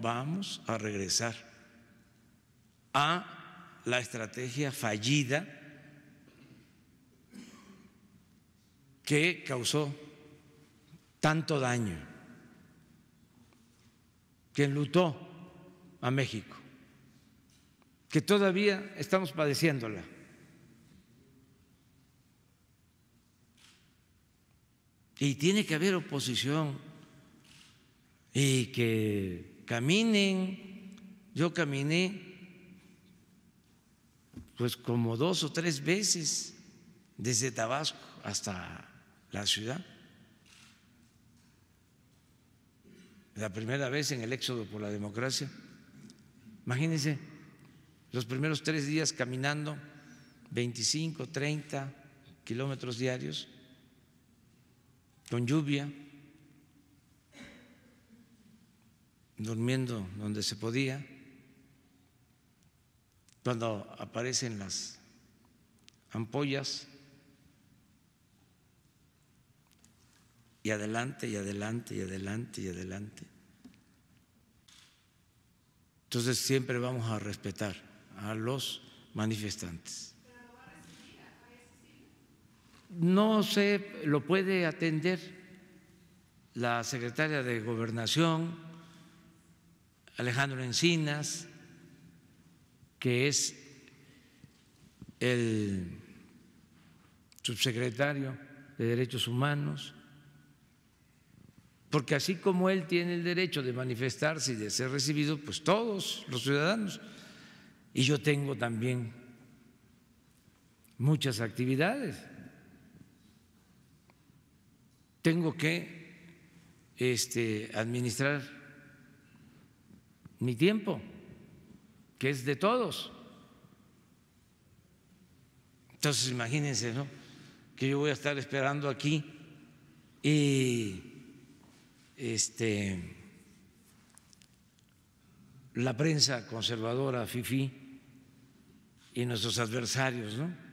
vamos a regresar a la estrategia fallida que causó tanto daño, que enlutó a México, que todavía estamos padeciéndola. Y tiene que haber oposición y que caminen. Yo caminé pues como dos o tres veces desde Tabasco hasta la ciudad. La primera vez en el éxodo por la democracia. Imagínense, los primeros tres días caminando 25, 30 kilómetros diarios, con lluvia. durmiendo donde se podía, cuando aparecen las ampollas, y adelante, y adelante, y adelante, y adelante. Entonces siempre vamos a respetar a los manifestantes. No se lo puede atender la secretaria de gobernación, Alejandro Encinas, que es el subsecretario de Derechos Humanos, porque así como él tiene el derecho de manifestarse y de ser recibido, pues todos los ciudadanos, y yo tengo también muchas actividades, tengo que este, administrar mi tiempo, que es de todos. Entonces imagínense, ¿no? Que yo voy a estar esperando aquí y este la prensa conservadora, FIFI, y nuestros adversarios, ¿no?